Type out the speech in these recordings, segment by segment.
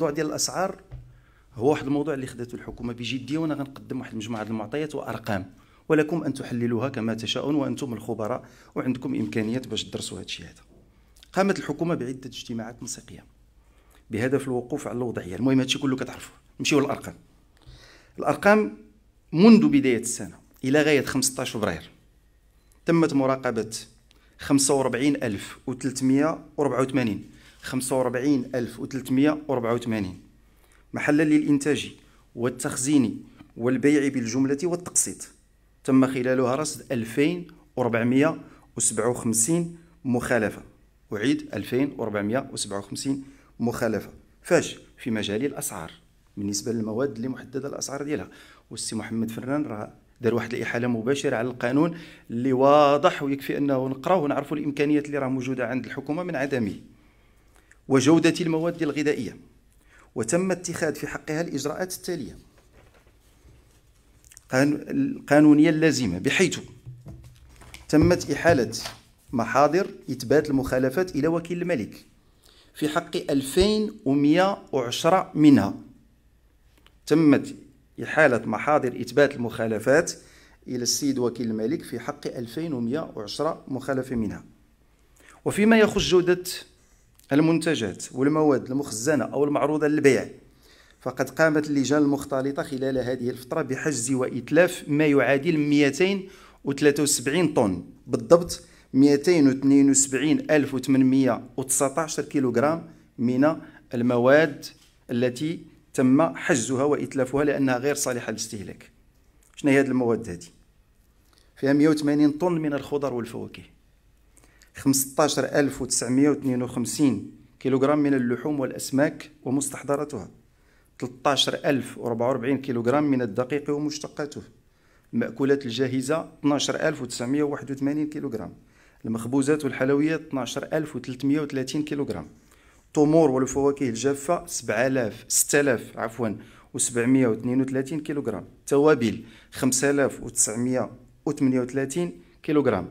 الموضوع ديال الاسعار هو واحد الموضوع اللي خدته الحكومه بجديه وانا غنقدم واحد المجموعه ديال المعطيات وارقام ولكم ان تحللوها كما تشاؤون وانتم الخبراء وعندكم امكانيات باش تدرسوا هذا الشيء هذا قامت الحكومه بعده اجتماعات تنسيقيه بهدف الوقوف على الوضعيه المهم هذا الشيء كله كتعرفوه نمشيو للارقام الارقام منذ بدايه السنه الى غايه 15 فبراير تمت مراقبه 45384 45384 محلا للإنتاج والتخزين والبيع بالجملة والتقسيط تم خلالها رصد 2457 مخالفة أعيد 2457 مخالفة فاش في مجال الأسعار بالنسبة للمواد اللي محددة الأسعار ديالها والسي محمد فران راه دار واحد الاحاله مباشره على القانون اللي واضح ويكفي انه نقراوه ونعرفوا الامكانيات اللي راه موجوده عند الحكومه من عدمه وجودة المواد الغذائية وتم اتخاذ في حقها الإجراءات التالية القانونية اللازمة بحيث تمت إحالة محاضر إثبات المخالفات إلى وكيل الملك في حق 2110 منها تمت إحالة محاضر إثبات المخالفات إلى السيد وكيل الملك في حق 2110 مخالفة منها وفيما يخص جودة المنتجات والمواد المخزنة أو المعروضة للبيع فقد قامت اللجان المختلطة خلال هذه الفترة بحجز وإتلاف ما يعادل 273 طن بالضبط 272819 كيلوغرام من المواد التي تم حجزها وإتلافها لأنها غير صالحة للاستهلاك شنو هي هذه المواد هذه فيها 180 طن من الخضر والفواكه 15952 كيلوغرام من اللحوم والأسماك ومستحضراتها 13044 كيلوغرام من الدقيق ومشتقاته المأكولات الجاهزة 12981 كيلوغرام المخبوزات والحلويات 12330 كيلوغرام التمور والفواكه الجافة 7000 6000 عفوا و732 كيلوغرام توابل 5938 كيلوغرام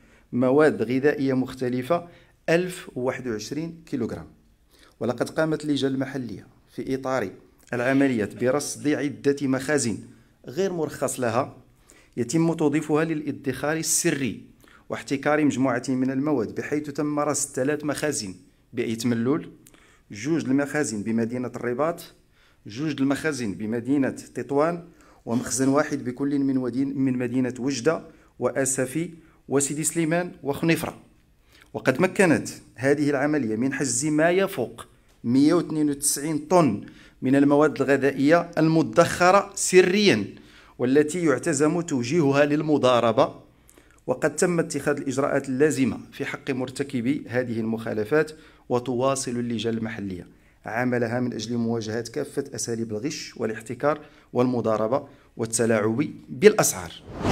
مواد غذائية مختلفة 1021 كيلوغرام ولقد قامت لجنه المحلية في إطار العملية برصد عدة مخازن غير مرخص لها يتم توظيفها للادخار السري واحتكار مجموعة من المواد بحيث تم رصد ثلاث مخازن بأيت ملول جوج المخازن بمدينة الرباط جوج المخازن بمدينة تطوان ومخزن واحد بكل من, من مدينة وجدة وأسفي وسيدي سليمان وخنيفرة وقد مكنت هذه العملية من حجز ما يفوق 192 طن من المواد الغذائية المدخرة سريا والتي يعتزم توجيهها للمضاربة وقد تم اتخاذ الإجراءات اللازمة في حق مرتكبي هذه المخالفات وتواصل اللجان المحلية عملها من أجل مواجهة كافة أساليب الغش والاحتكار والمضاربة والتلاعب بالأسعار